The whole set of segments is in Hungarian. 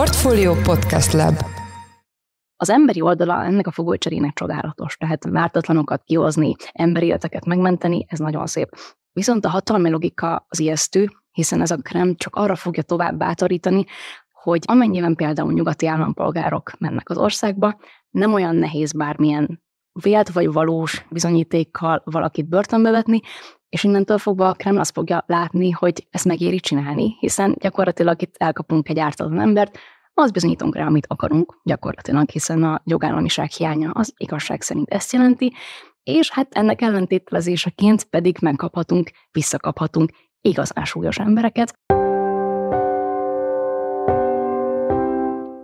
Portfolio Podcast Lab az emberi oldala ennek a fogolycserének csodálatos, tehát vártatlanokat kihozni, emberi életeket megmenteni, ez nagyon szép. Viszont a hatalmi logika az ijesztő, hiszen ez a krem csak arra fogja tovább bátorítani, hogy amennyiben például nyugati állampolgárok mennek az országba, nem olyan nehéz bármilyen vélt vagy valós bizonyítékkal valakit börtönbe vetni, és innentől fogva a Kreml azt fogja látni, hogy ezt megéri csinálni, hiszen gyakorlatilag itt elkapunk egy ártatlan embert, az bizonyítunk rá, amit akarunk gyakorlatilag, hiszen a jogállamiság hiánya az igazság szerint ezt jelenti, és hát ennek ellentételezéseként pedig megkaphatunk, visszakaphatunk igazán súlyos embereket,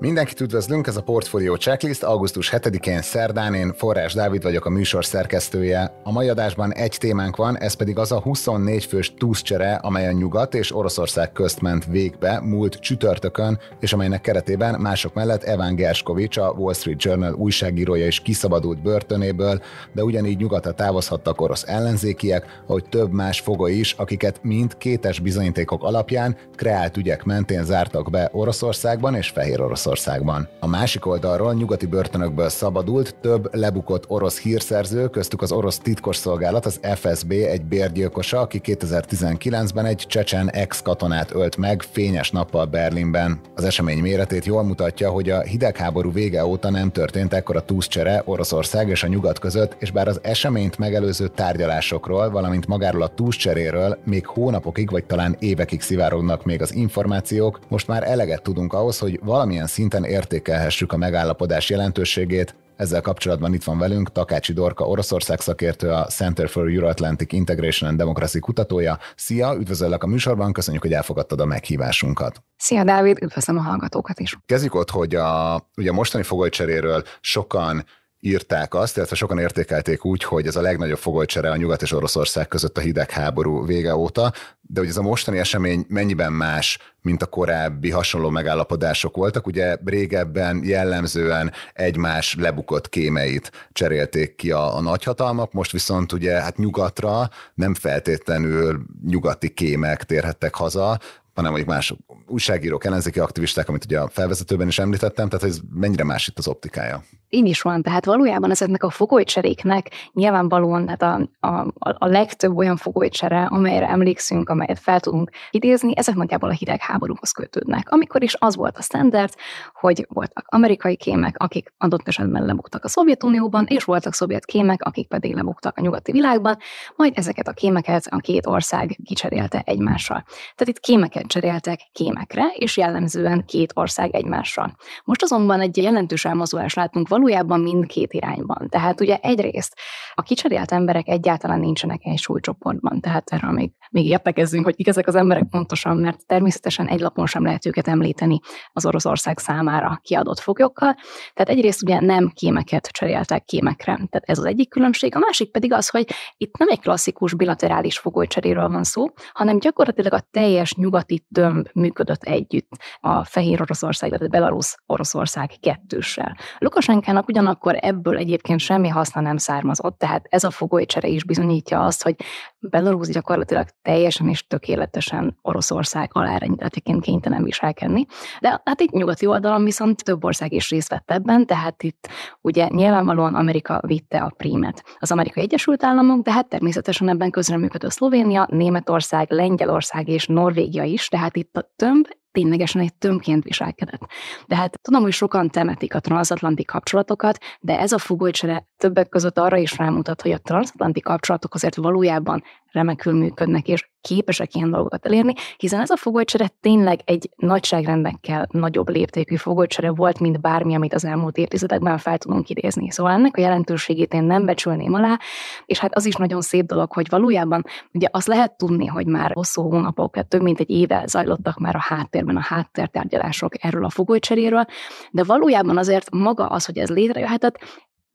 Mindenkit üdvözlünk, ez a Portfolio Checklist, augusztus 7-én szerdán, én Forrás Dávid vagyok a műsor szerkesztője. A mai adásban egy témánk van, ez pedig az a 24 fős túszcsere, amely a Nyugat és Oroszország közt ment végbe múlt csütörtökön, és amelynek keretében mások mellett Evan Gerskovics, a Wall Street Journal újságírója is kiszabadult börtönéből, de ugyanígy nyugatra távozhattak orosz ellenzékiek, ahogy több más foga is, akiket mind kétes bizonyítékok alapján kreált ügyek mentén zártak be Oroszországban és Fehér Oroszországban. Oroszországban. A másik oldalról nyugati börtönökből szabadult több lebukott orosz hírszerző, köztük az orosz titkosszolgálat, az FSB egy bérgyilkosa, aki 2019-ben egy csecsen ex-katonát ölt meg fényes nappal Berlinben. Az esemény méretét jól mutatja, hogy a hidegháború vége óta nem történt ekkora túszcsere Oroszország és a nyugat között, és bár az eseményt megelőző tárgyalásokról, valamint magáról a túszcseréről még hónapokig vagy talán évekig szivárognak még az információk, most már eleget tudunk ahhoz, hogy valamilyen szinten értékelhessük a megállapodás jelentőségét, ezzel kapcsolatban itt van velünk Takácsi Dorka, Oroszország szakértő, a Center for Euro-Atlantic Integration and Democracy kutatója. Szia, üdvözöllek a műsorban, köszönjük, hogy elfogadtad a meghívásunkat. Szia, Dávid, üdvözlöm a hallgatókat is. Kezdjük ott, hogy a, ugye a mostani fogolycseréről sokan írták azt, illetve sokan értékelték úgy, hogy ez a legnagyobb fogolycsere a Nyugat és Oroszország között a hidegháború vége óta, de hogy ez a mostani esemény mennyiben más, mint a korábbi hasonló megállapodások voltak. Ugye régebben jellemzően egymás lebukott kémeit cserélték ki a, a nagyhatalmak, most viszont ugye hát nyugatra nem feltétlenül nyugati kémek térhettek haza, hanem mondjuk más újságírók, ellenzéki aktivisták, amit ugye a felvezetőben is említettem, tehát ez mennyire más itt az optikája így is van, tehát valójában ezeknek a fogolycseréknek nyilvánvalóan hát a, a, a legtöbb olyan fogolycsere, amelyre emlékszünk, amelyet fel tudunk idézni, ezek nagyjából a hidegháborúhoz kötődnek. Amikor is az volt a standard, hogy voltak amerikai kémek, akik adott esetben lebuktak a Szovjetunióban, és voltak szovjet kémek, akik pedig lebuktak a nyugati világban, majd ezeket a kémeket a két ország kicserélte egymással. Tehát itt kémeket cseréltek kémekre, és jellemzően két ország egymással. Most azonban egy jelentős elmozdulás látunk való valójában mindkét irányban. Tehát ugye egyrészt a kicserélt emberek egyáltalán nincsenek egy súlycsoportban, tehát erről még, még értekezzünk, hogy kik ezek az emberek pontosan, mert természetesen egy lapon sem lehet őket említeni az Oroszország számára kiadott foglyokkal. Tehát egyrészt ugye nem kémeket cseréltek kémekre, tehát ez az egyik különbség. A másik pedig az, hogy itt nem egy klasszikus bilaterális fogolycseréről van szó, hanem gyakorlatilag a teljes nyugati tömb működött együtt a Fehér Oroszország, tehát a Belarus Oroszország kettőssel. Lukasenk unokának, ugyanakkor ebből egyébként semmi haszna nem származott, tehát ez a fogolycsere is bizonyítja azt, hogy Belarus gyakorlatilag teljesen és tökéletesen Oroszország alárendeleteként kénytelen viselkedni, de hát itt nyugati oldalon viszont több ország is részt vett ebben, tehát itt ugye nyilvánvalóan Amerika vitte a prímet. Az Amerikai Egyesült Államok, de hát természetesen ebben közreműködött Szlovénia, Németország, Lengyelország és Norvégia is, tehát itt a tömb ténylegesen egy tömként viselkedett. De hát tudom, hogy sokan temetik a transatlanti kapcsolatokat, de ez a fogolycsere többek között arra is rámutat, hogy a transatlanti kapcsolatok azért valójában remekül működnek, és képesek ilyen dolgokat elérni, hiszen ez a fogolycsere tényleg egy nagyságrendekkel nagyobb léptékű fogolycsere volt, mint bármi, amit az elmúlt évtizedekben fel tudunk idézni. Szóval ennek a jelentőségét én nem becsülném alá, és hát az is nagyon szép dolog, hogy valójában ugye azt lehet tudni, hogy már hosszú hónapok, több mint egy éve zajlottak már a háttérben a háttértárgyalások erről a fogolycseréről, de valójában azért maga az, hogy ez létrejöhetett,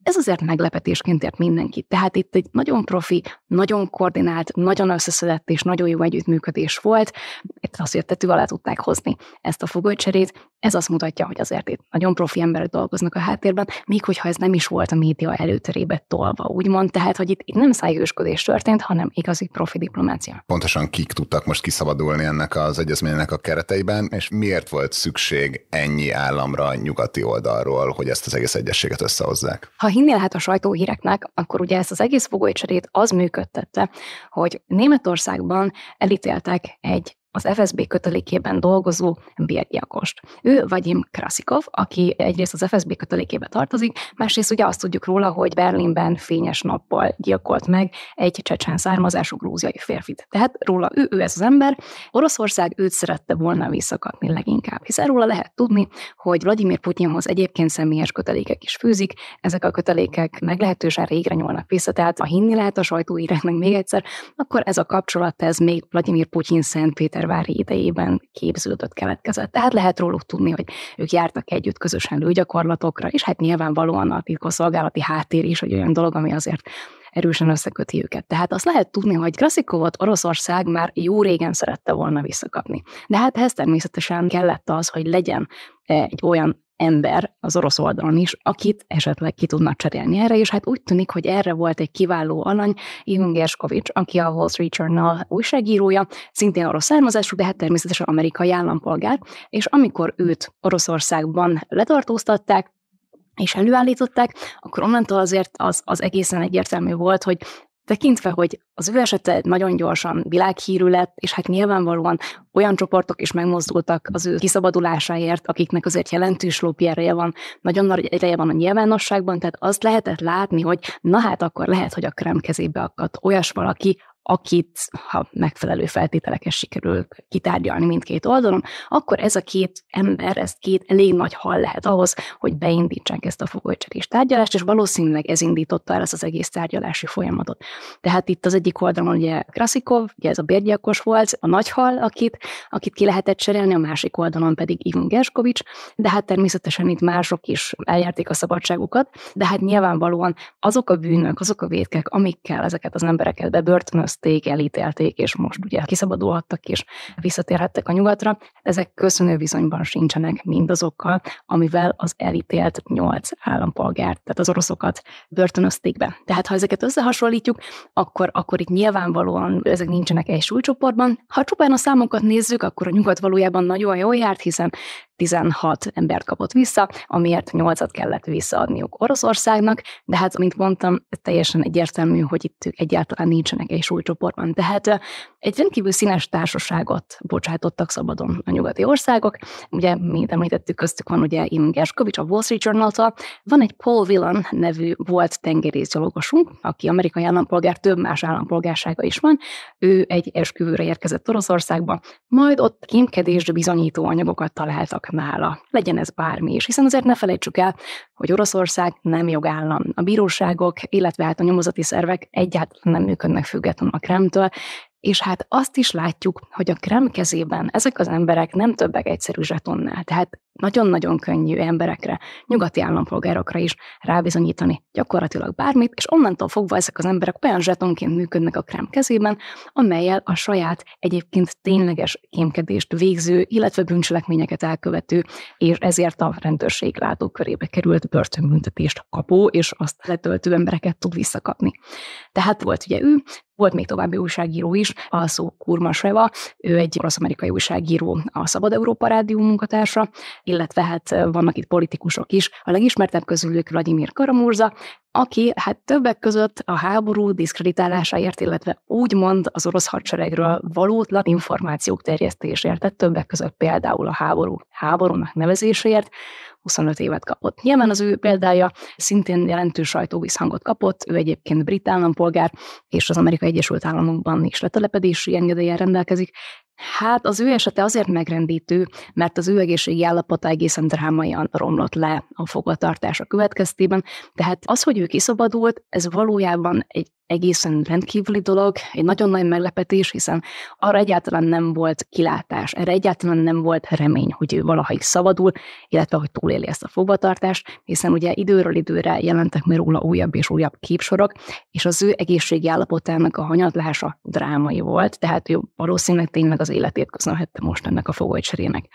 ez azért meglepetésként ért mindenkit. Tehát itt egy nagyon profi, nagyon koordinált, nagyon összeszedett és nagyon jó együttműködés volt. Itt azt, hogy a tető alá tudták hozni ezt a fogolycserét. Ez azt mutatja, hogy azért itt nagyon profi emberek dolgoznak a háttérben, még hogyha ez nem is volt a média előterébe tolva, úgymond. Tehát, hogy itt, itt nem szájősködés történt, hanem igazi profi diplomácia. Pontosan kik tudtak most kiszabadulni ennek az egyezménynek a kereteiben, és miért volt szükség ennyi államra nyugati oldalról, hogy ezt az egész egyességet összehozzák? Ha hinnél hát a sajtóhíreknek, akkor ugye ezt az egész fogolycserét az működtette, hogy Németországban elítéltek egy az FSB kötelékében dolgozó bérgyilkost. Ő vagyim Krasikov, aki egyrészt az FSB kötelékébe tartozik, másrészt ugye azt tudjuk róla, hogy Berlinben fényes nappal gyilkolt meg egy csecsen származású grúziai férfit. Tehát róla ő, ő ez az ember. Oroszország őt szerette volna visszakapni leginkább, hiszen róla lehet tudni, hogy Vladimir Putyinhoz egyébként személyes kötelékek is fűzik, ezek a kötelékek meglehetősen régre nyúlnak vissza, tehát ha hinni lehet a sajtóírásnak még egyszer, akkor ez a kapcsolat, ez még Vladimir Putyin péter. Egervári idejében képződött, keletkezett. Tehát lehet róluk tudni, hogy ők jártak együtt közösen lőgyakorlatokra, és hát nyilvánvalóan a titkosszolgálati háttér is egy olyan dolog, ami azért erősen összeköti őket. Tehát azt lehet tudni, hogy Krasikovot Oroszország már jó régen szerette volna visszakapni. De hát ehhez természetesen kellett az, hogy legyen eh, egy olyan ember az orosz oldalon is, akit esetleg ki tudnak cserélni erre, és hát úgy tűnik, hogy erre volt egy kiváló alany, Ivan Gerskovics, aki a Wall Street Journal újságírója, szintén orosz származású, de hát természetesen amerikai állampolgár, és amikor őt Oroszországban letartóztatták, és előállították, akkor onnantól azért az, az egészen egyértelmű volt, hogy Tekintve, hogy az ő esete nagyon gyorsan világhírű lett, és hát nyilvánvalóan olyan csoportok is megmozdultak az ő kiszabadulásáért, akiknek azért jelentős lópiereje van, nagyon nagy ereje van a nyilvánosságban, tehát azt lehetett látni, hogy na hát akkor lehet, hogy a krem kezébe akadt olyas valaki, akit, ha megfelelő feltételeket sikerül kitárgyalni mindkét oldalon, akkor ez a két ember, ez két elég nagy hal lehet ahhoz, hogy beindítsák ezt a fogolycserés tárgyalást, és valószínűleg ez indította el ezt az egész tárgyalási folyamatot. Tehát itt az egyik oldalon ugye Krasikov, ugye ez a bérgyilkos volt, a nagy hal, akit, akit ki lehetett cserélni, a másik oldalon pedig Ivan Gerskovics, de hát természetesen itt mások is eljárték a szabadságukat, de hát nyilvánvalóan azok a bűnök, azok a vétkek, amikkel ezeket az embereket bebörtönöz, megszerezték, elítélték, és most ugye kiszabadulhattak, és visszatérhettek a nyugatra. Hát ezek köszönő viszonyban sincsenek mindazokkal, amivel az elítélt nyolc állampolgárt, tehát az oroszokat börtönözték be. Tehát ha ezeket összehasonlítjuk, akkor, akkor itt nyilvánvalóan ezek nincsenek egy súlycsoportban. Ha csupán a számokat nézzük, akkor a nyugat valójában nagyon jól járt, hiszen 16 embert kapott vissza, amiért 8-at kellett visszaadniuk Oroszországnak, de hát, mint mondtam, teljesen egyértelmű, hogy itt ők egyáltalán nincsenek egy súlycsoportban. Tehát egy rendkívül színes társaságot bocsátottak szabadon a nyugati országok. Ugye, mint említettük, köztük van ugye Im Gerskovics, a Wall Street journal tal Van egy Paul Villan nevű volt tengerészgyalogosunk, aki amerikai állampolgár, több más állampolgársága is van. Ő egy esküvőre érkezett Oroszországba, majd ott kémkedésre bizonyító anyagokat találtak nála. Legyen ez bármi is, hiszen azért ne felejtsük el, hogy Oroszország nem jogállam. A bíróságok, illetve hát a nyomozati szervek egyáltalán nem működnek függetlenül a Kremtől, és hát azt is látjuk, hogy a Krem kezében ezek az emberek nem többek egyszerű zsetonnál. Tehát nagyon-nagyon könnyű emberekre, nyugati állampolgárokra is rábizonyítani gyakorlatilag bármit, és onnantól fogva ezek az emberek olyan zsetonként működnek a krám kezében, amelyel a saját egyébként tényleges kémkedést végző, illetve bűncselekményeket elkövető, és ezért a rendőrség látókörébe került börtönbüntetést kapó, és azt letöltő embereket tud visszakapni. Tehát volt ugye ő, volt még további újságíró is, Alszó Kurmaseva, ő egy orosz-amerikai újságíró, a Szabad Európa Rádió munkatársa, illetve hát vannak itt politikusok is. A legismertebb közülük Vladimir Karamurza, aki hát többek között a háború diszkreditálásáért, illetve úgymond az orosz hadseregről valótlan információk terjesztéséért, tehát többek között például a háború háborúnak nevezéséért, 25 évet kapott. Nyilván az ő példája szintén jelentős sajtóvízhangot kapott, ő egyébként brit állampolgár, és az Amerikai Egyesült Államokban is letelepedési engedélyen rendelkezik, Hát az ő esete azért megrendítő, mert az ő egészségi állapota egészen drámaian romlott le a fogvatartása következtében, tehát az, hogy ő kiszabadult, ez valójában egy egészen rendkívüli dolog, egy nagyon nagy meglepetés, hiszen arra egyáltalán nem volt kilátás, erre egyáltalán nem volt remény, hogy ő valaha is szabadul, illetve hogy túléli ezt a fogvatartást, hiszen ugye időről időre jelentek meg róla újabb és újabb képsorok, és az ő egészségi állapotának a hanyatlása drámai volt, tehát ő valószínűleg tényleg az életét köszönhette most ennek a fogolycserének.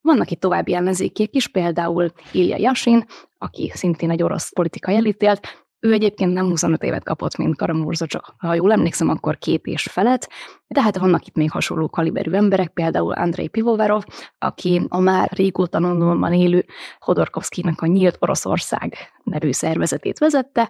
Vannak itt további ellenzékiek is, például Ilja Jasin, aki szintén egy orosz politikai elítélt, ő egyébként nem 25 évet kapott, mint Karamurza, csak ha jól emlékszem, akkor két és felett, de hát vannak itt még hasonló kaliberű emberek, például Andrei Pivovarov, aki a már régóta Londonban élő Hodorkovszkinek a Nyílt Oroszország nevű szervezetét vezette,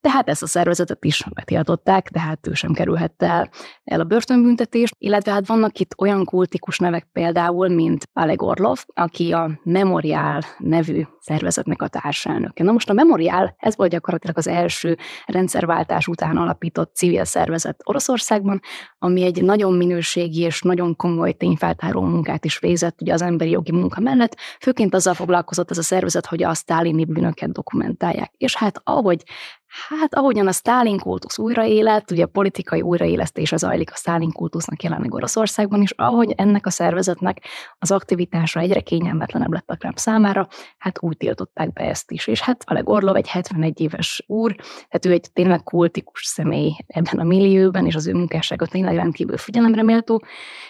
de hát ezt a szervezetet is betiltották, de hát ő sem kerülhette el, el a börtönbüntetést, illetve hát vannak itt olyan kultikus nevek például, mint Alek Orlov, aki a Memorial nevű szervezetnek a társelnöke. Na most a Memorial, ez volt gyakorlatilag az első rendszerváltás után alapított civil szervezet Oroszországban, ami egy nagyon minőségi és nagyon komoly tényfeltáró munkát is végzett ugye az emberi jogi munka mellett. Főként azzal foglalkozott ez a szervezet, hogy a sztálini bűnöket dokumentálják. És hát ahogy Hát ahogyan a Stalin kultusz újraélet, ugye a politikai újraélesztése zajlik a Stalin kultusznak jelenleg Oroszországban is, ahogy ennek a szervezetnek az aktivitása egyre kényelmetlenebb lett a Kreml számára, hát úgy tiltották be ezt is. És hát Aleg Orlov egy 71 éves úr, tehát ő egy tényleg kultikus személy ebben a millióban, és az ő munkássága tényleg tényleg rendkívül figyelemre méltó,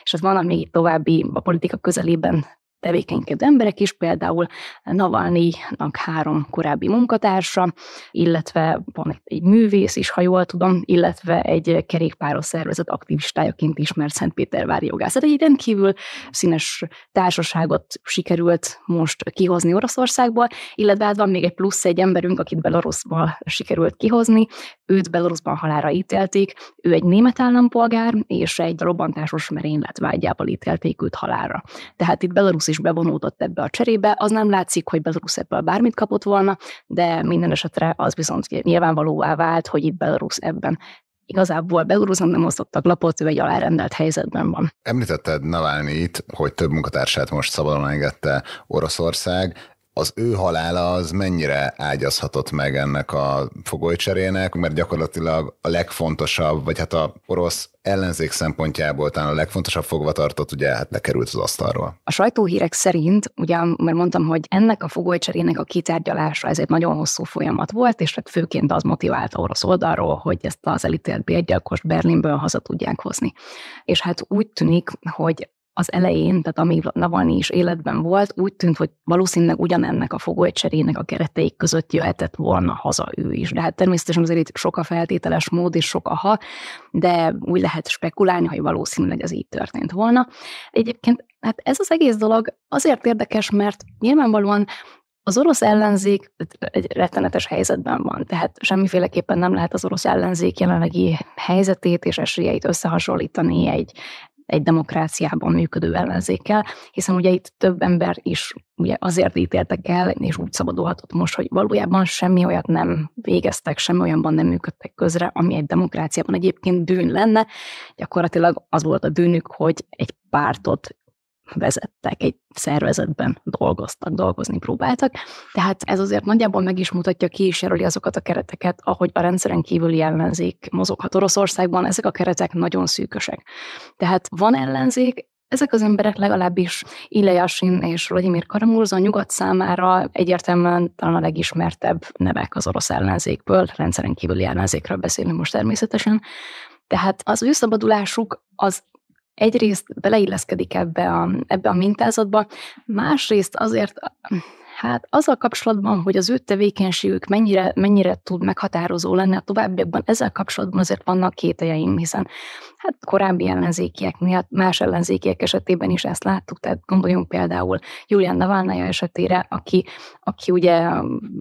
és az van még további a politika közelében tevékenykedő emberek is, például Navalnyi-nak három korábbi munkatársa, illetve van egy művész is, ha jól tudom, illetve egy kerékpáros szervezet aktivistájaként ismert Szentpétervári jogász. Tehát egy rendkívül színes társaságot sikerült most kihozni Oroszországból, illetve hát van még egy plusz egy emberünk, akit Belarusból sikerült kihozni, őt Belarusban halára ítélték, ő egy német állampolgár, és egy robbantásos merénylet vágyával ítélték őt halára. Tehát itt Belarus is bevonódott ebbe a cserébe, az nem látszik, hogy Belarus ebből bármit kapott volna, de minden esetre az viszont nyilvánvalóvá vált, hogy itt Belarus ebben igazából Belarusnak nem osztottak lapot, ő egy alárendelt helyzetben van. Említetted Navalnyit, hogy több munkatársát most szabadon engedte Oroszország az ő halála az mennyire ágyazhatott meg ennek a fogolycserének, mert gyakorlatilag a legfontosabb, vagy hát a orosz ellenzék szempontjából talán a legfontosabb fogvatartott ugye hát lekerült az asztalról. A sajtóhírek szerint, ugye mert mondtam, hogy ennek a fogolycserének a kitárgyalása ez egy nagyon hosszú folyamat volt, és hát főként az motiválta orosz oldalról, hogy ezt az elítélt bérgyilkost Berlinből haza tudják hozni. És hát úgy tűnik, hogy az elején, tehát amíg Navalnyi is életben volt, úgy tűnt, hogy valószínűleg ugyanennek a fogolycserének a kereteik között jöhetett volna haza ő is. De hát természetesen azért itt sok a feltételes mód és sok a ha, de úgy lehet spekulálni, hogy valószínűleg ez így történt volna. Egyébként hát ez az egész dolog azért érdekes, mert nyilvánvalóan az orosz ellenzék egy rettenetes helyzetben van, tehát semmiféleképpen nem lehet az orosz ellenzék jelenlegi helyzetét és esélyeit összehasonlítani egy egy demokráciában működő ellenzékkel, hiszen ugye itt több ember is ugye azért ítéltek el, és úgy szabadulhatott most, hogy valójában semmi olyat nem végeztek, semmi olyanban nem működtek közre, ami egy demokráciában egyébként dűn lenne. Gyakorlatilag az volt a dűnük, hogy egy pártot vezettek, egy szervezetben dolgoztak, dolgozni próbáltak. Tehát ez azért nagyjából meg is mutatja ki és jelöli azokat a kereteket, ahogy a rendszeren kívüli ellenzék mozoghat Oroszországban, ezek a keretek nagyon szűkösek. Tehát van ellenzék, ezek az emberek legalábbis Yashin és Vladimir Karamurza nyugat számára egyértelműen talán a legismertebb nevek az orosz ellenzékből, rendszeren kívüli ellenzékről beszélünk most természetesen, tehát az ő szabadulásuk az egyrészt beleilleszkedik ebbe a, ebbe a mintázatba, másrészt azért Hát azzal kapcsolatban, hogy az ő tevékenységük mennyire, mennyire tud meghatározó lenni a továbbiakban, ezzel kapcsolatban azért vannak kételjeim, hiszen hát korábbi miatt más ellenzékiek esetében is ezt láttuk, tehát gondoljunk például Julian Navalnaya esetére, aki, aki ugye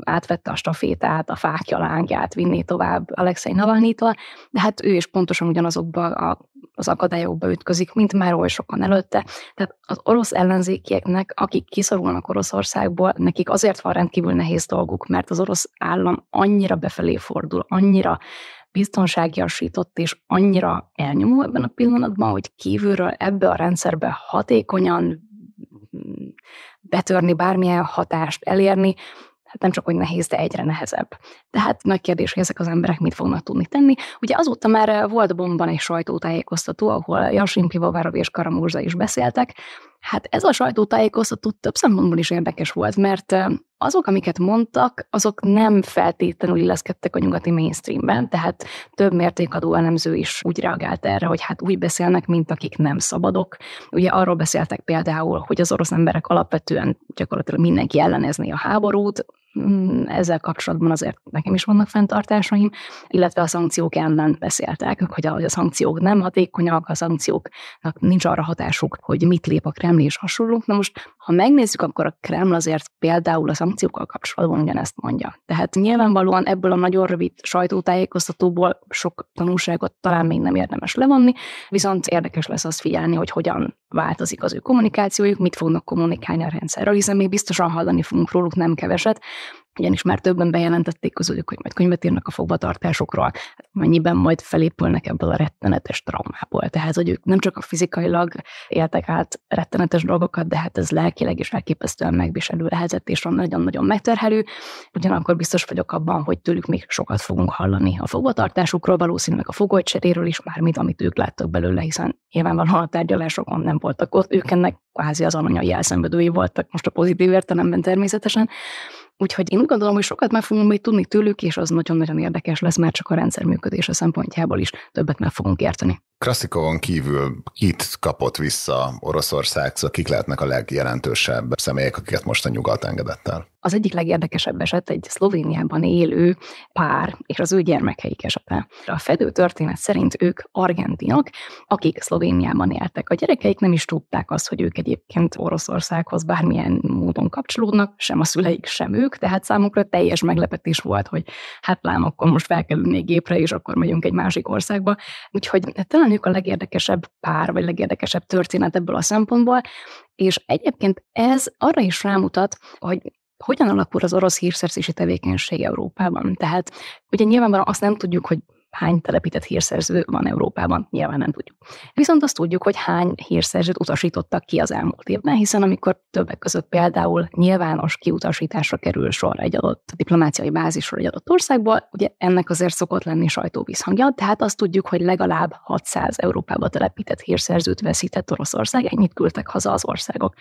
átvette a stafétát, a fákja lángját vinni tovább Alexei Navalnyitól, de hát ő is pontosan ugyanazokba a az akadályokba ütközik, mint már oly sokan előtte. Tehát az orosz ellenzékieknek, akik kiszorulnak Oroszországból, nekik azért van rendkívül nehéz dolguk, mert az orosz állam annyira befelé fordul, annyira biztonságiasított és annyira elnyomó ebben a pillanatban, hogy kívülről ebbe a rendszerbe hatékonyan mm, betörni, bármilyen hatást elérni, hát nem csak hogy nehéz, de egyre nehezebb. Tehát nagy kérdés, hogy ezek az emberek mit fognak tudni tenni. Ugye azóta már eh, volt bomban egy sajtótájékoztató, ahol Jasin Pivovarov és Karamurza is beszéltek. Hát ez a sajtótájékoztató több szempontból is érdekes volt, mert eh, azok, amiket mondtak, azok nem feltétlenül illeszkedtek a nyugati mainstreamben, tehát több mértékadó elemző is úgy reagált erre, hogy hát úgy beszélnek, mint akik nem szabadok. Ugye arról beszéltek például, hogy az orosz emberek alapvetően gyakorlatilag mindenki ellenezné a háborút, Mm, ezzel kapcsolatban azért nekem is vannak fenntartásaim, illetve a szankciók ellen beszéltek, hogy a, hogy a szankciók nem hatékonyak, a szankcióknak nincs arra hatásuk, hogy mit lép a Kreml és hasonlók. Na most, ha megnézzük, akkor a Kreml azért például a szankciókkal kapcsolatban ugyanezt mondja. Tehát nyilvánvalóan ebből a nagyon rövid sajtótájékoztatóból sok tanulságot talán még nem érdemes levonni, viszont érdekes lesz az figyelni, hogy hogyan változik az ő kommunikációjuk, mit fognak kommunikálni a rendszerrel, hiszen még biztosan hallani fogunk róluk nem keveset, ugyanis már többen bejelentették közülük, hogy majd könyvet írnak a fogvatartásokról, hát mennyiben majd felépülnek ebből a rettenetes traumából. Tehát, hogy ők nem csak a fizikailag éltek át rettenetes dolgokat, de hát ez lelkileg is elképesztően megviselő lehetett, és nagyon-nagyon megterhelő. Ugyanakkor biztos vagyok abban, hogy tőlük még sokat fogunk hallani a fogvatartásukról, valószínűleg a fogolycseréről is, mármint amit ők láttak belőle, hiszen nyilvánvalóan a tárgyalásokon nem voltak ott, ők ennek kvázi az aranyai elszenvedői voltak, most a pozitív értelemben természetesen, Úgyhogy én úgy gondolom, hogy sokat meg fogunk még tudni tőlük, és az nagyon-nagyon érdekes lesz, mert csak a rendszer működése szempontjából is többet meg fogunk érteni. Kraszikovon kívül kit kapott vissza Oroszország, szóval kik lehetnek a legjelentősebb személyek, akiket most a nyugat engedett el? Az egyik legérdekesebb eset egy Szlovéniában élő pár és az ő gyermekeik esete. A fedő történet szerint ők argentinok, akik Szlovéniában éltek. A gyerekeik nem is tudták azt, hogy ők egyébként Oroszországhoz bármilyen módon kapcsolódnak, sem a szüleik, sem ők, tehát számukra teljes meglepetés volt, hogy hát lám, akkor most felkerülnék gépre, és akkor megyünk egy másik országba. Úgyhogy hát talán talán ők a legérdekesebb pár, vagy legérdekesebb történet ebből a szempontból, és egyébként ez arra is rámutat, hogy hogyan alakul az orosz hírszerzési tevékenység Európában. Tehát ugye nyilvánvalóan azt nem tudjuk, hogy hány telepített hírszerző van Európában, nyilván nem tudjuk. Viszont azt tudjuk, hogy hány hírszerzőt utasítottak ki az elmúlt évben, hiszen amikor többek között például nyilvános kiutasításra kerül sor egy adott diplomáciai bázisról egy adott országból, ugye ennek azért szokott lenni sajtóvízhangja, tehát azt tudjuk, hogy legalább 600 Európába telepített hírszerzőt veszített Oroszország, ennyit küldtek haza az országok.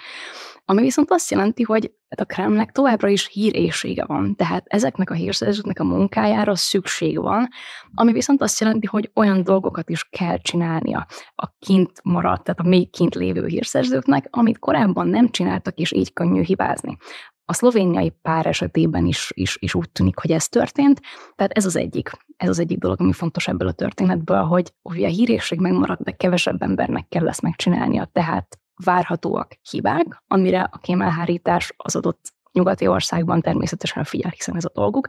Ami viszont azt jelenti, hogy hát a Kremlnek továbbra is hírésége van, tehát ezeknek a hírszerzőknek a munkájára szükség van, ami viszont azt jelenti, hogy olyan dolgokat is kell csinálnia a kint maradt, tehát a még kint lévő hírszerzőknek, amit korábban nem csináltak, és így könnyű hibázni. A szlovéniai pár esetében is, is, is úgy tűnik, hogy ez történt, tehát ez az egyik. Ez az egyik dolog, ami fontos ebből a történetből, hogy, hogy a hírészség megmarad, de kevesebb embernek kell lesz megcsinálnia, tehát várhatóak hibák, amire a kémelhárítás az adott nyugati országban természetesen figyel, hiszen ez a dolguk.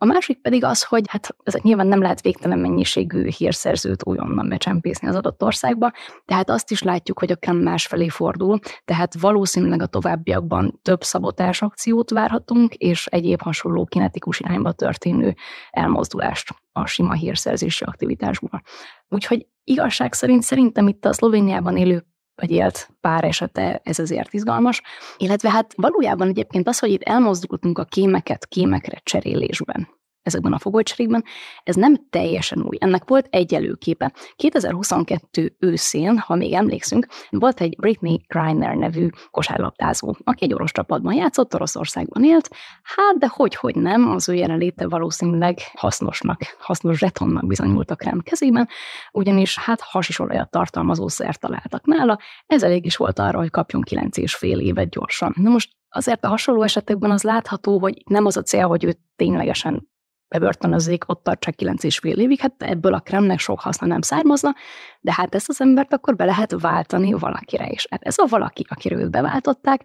A másik pedig az, hogy hát ez nyilván nem lehet végtelen mennyiségű hírszerzőt újonnan becsempészni az adott országba, tehát azt is látjuk, hogy a KEM másfelé fordul, tehát valószínűleg a továbbiakban több szabotás akciót várhatunk, és egyéb hasonló kinetikus irányba történő elmozdulást a sima hírszerzési aktivitásból. Úgyhogy igazság szerint szerintem itt a Szlovéniában élő vagy élt pár esete, ez azért izgalmas. Illetve hát valójában egyébként az, hogy itt elmozdultunk a kémeket kémekre cserélésben ezekben a fogolycserékben, ez nem teljesen új. Ennek volt egy előképe. 2022 őszén, ha még emlékszünk, volt egy Britney Griner nevű kosárlabdázó, aki egy orosz csapatban játszott, Oroszországban élt, hát de hogy, hogy nem, az ő jelenléte valószínűleg hasznosnak, hasznos zsetonnak bizonyult a krem kezében, ugyanis hát olajat tartalmazó szert találtak nála, ez elég is volt arra, hogy kapjon 9 és fél évet gyorsan. Na most azért a hasonló esetekben az látható, hogy nem az a cél, hogy ő ténylegesen bebörtönözzék, ott tartsák 9 és fél évig, hát ebből a kremnek sok haszna nem származna, de hát ezt az embert akkor be lehet váltani valakire is. Hát ez a valaki, akiről őt beváltották,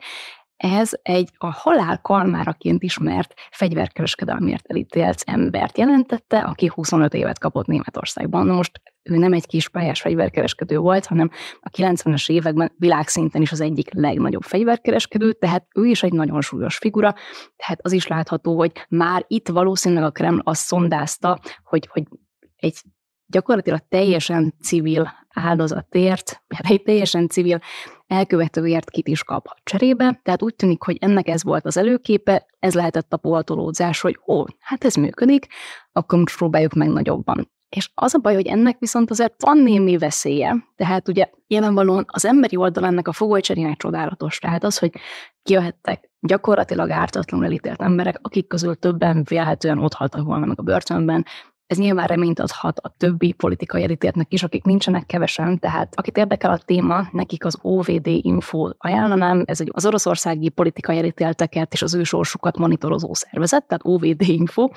ez egy a halál kalmáraként ismert fegyverkereskedelmért elítélt embert jelentette, aki 25 évet kapott Németországban. Na most ő nem egy kis pályás fegyverkereskedő volt, hanem a 90-es években világszinten is az egyik legnagyobb fegyverkereskedő, tehát ő is egy nagyon súlyos figura, tehát az is látható, hogy már itt valószínűleg a Kreml azt szondázta, hogy, hogy egy gyakorlatilag teljesen civil áldozatért, egy teljesen civil elkövetőért kit is kaphat cserébe, tehát úgy tűnik, hogy ennek ez volt az előképe, ez lehetett a poltolódzás, hogy ó, hát ez működik, akkor most próbáljuk meg nagyobban. És az a baj, hogy ennek viszont azért van némi veszélye. Tehát ugye nyilvánvalóan az emberi oldal ennek a fogolycserének csodálatos. Tehát az, hogy kijöhettek gyakorlatilag ártatlanul elítélt emberek, akik közül többen vélhetően ott haltak volna meg a börtönben, ez nyilván reményt adhat a többi politikai elítéltnek is, akik nincsenek kevesen, tehát akit érdekel a téma, nekik az OVD Info ajánlanám, ez egy az oroszországi politikai elítélteket és az ő sorsukat monitorozó szervezet, tehát OVD Info,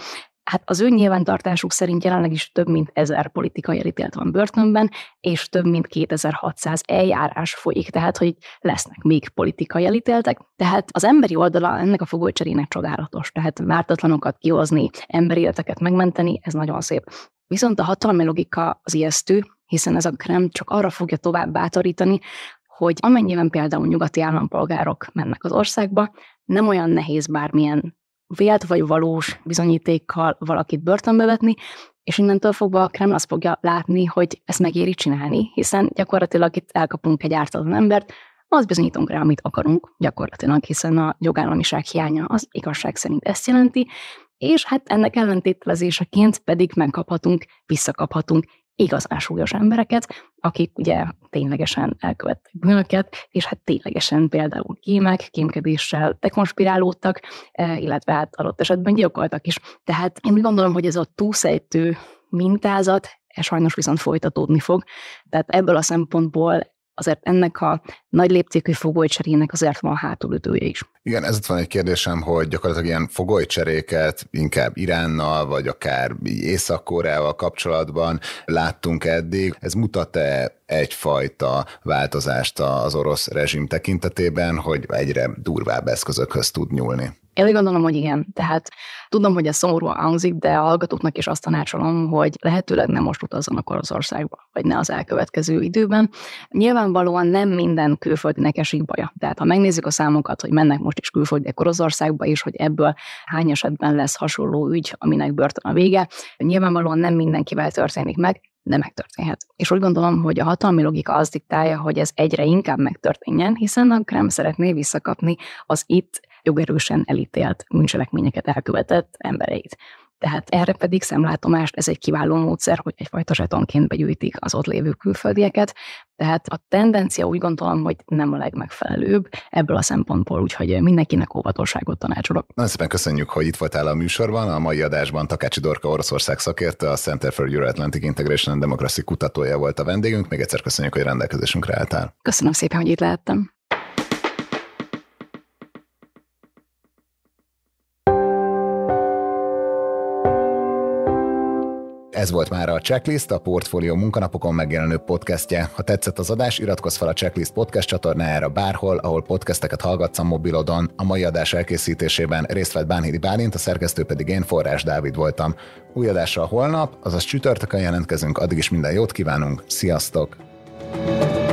hát az ő nyilvántartásuk szerint jelenleg is több mint ezer politikai elítélt van börtönben, és több mint 2600 eljárás folyik, tehát hogy lesznek még politikai elítéltek. Tehát az emberi oldala ennek a fogolycserének csodálatos, tehát vártatlanokat kihozni, emberi életeket megmenteni, ez nagyon szép. Viszont a hatalmi logika az ijesztő, hiszen ez a krem csak arra fogja tovább bátorítani, hogy amennyiben például nyugati állampolgárok mennek az országba, nem olyan nehéz bármilyen vélt vagy valós bizonyítékkal valakit börtönbe vetni, és innentől fogva a Kreml azt fogja látni, hogy ezt megéri csinálni, hiszen gyakorlatilag itt elkapunk egy ártatlan embert, az bizonyítunk rá, amit akarunk, gyakorlatilag, hiszen a jogállamiság hiánya az igazság szerint ezt jelenti, és hát ennek ellentételezéseként pedig megkaphatunk, visszakaphatunk igazán súlyos embereket, akik ugye ténylegesen elkövettek bűnöket, és hát ténylegesen például kémek, kémkedéssel dekonspirálódtak, e, illetve hát adott esetben gyilkoltak is. Tehát én úgy gondolom, hogy ez a túlszejtő mintázat, ez sajnos viszont folytatódni fog. Tehát ebből a szempontból azért ennek a nagy léptékű fogolycserének azért van hátulütője is. Igen, ez van egy kérdésem, hogy gyakorlatilag ilyen fogolycseréket inkább Iránnal, vagy akár Észak-Koreával kapcsolatban láttunk eddig. Ez mutat-e egyfajta változást az orosz rezsim tekintetében, hogy egyre durvább eszközökhöz tud nyúlni? Én úgy gondolom, hogy igen. Tehát tudom, hogy ez szomorúan hangzik, de a hallgatóknak is azt tanácsolom, hogy lehetőleg nem most utazzanak az országba, vagy ne az elkövetkező időben. Nyilvánvalóan nem minden külföldinek esik baja. Tehát ha megnézzük a számokat, hogy mennek most is külföldiek Oroszországba és hogy ebből hány esetben lesz hasonló ügy, aminek börtön a vége, nyilvánvalóan nem mindenkivel történik meg, de megtörténhet. És úgy gondolom, hogy a hatalmi logika az diktálja, hogy ez egyre inkább megtörténjen, hiszen a Krem szeretné visszakapni az itt jogerősen elítélt bűncselekményeket elkövetett embereit. Tehát erre pedig szemlátomást, ez egy kiváló módszer, hogy egyfajta zsetonként begyűjtik az ott lévő külföldieket. Tehát a tendencia úgy gondolom, hogy nem a legmegfelelőbb ebből a szempontból, úgyhogy mindenkinek óvatosságot tanácsolok. Nagyon szépen köszönjük, hogy itt voltál a műsorban. A mai adásban Takácsi Dorka Oroszország szakértő, a Center for Euro-Atlantic Integration and Democracy kutatója volt a vendégünk. Még egyszer köszönjük, hogy rendelkezésünkre álltál. Köszönöm szépen, hogy itt lehettem. Ez volt már a Checklist, a Portfolio munkanapokon megjelenő podcastje. Ha tetszett az adás, iratkozz fel a Checklist podcast csatornájára bárhol, ahol podcasteket hallgatsz a mobilodon. A mai adás elkészítésében részt vett Bánhidi Bálint, a szerkesztő pedig én, Forrás Dávid voltam. Új a holnap, azaz csütörtökön jelentkezünk, addig is minden jót kívánunk, sziasztok! thank you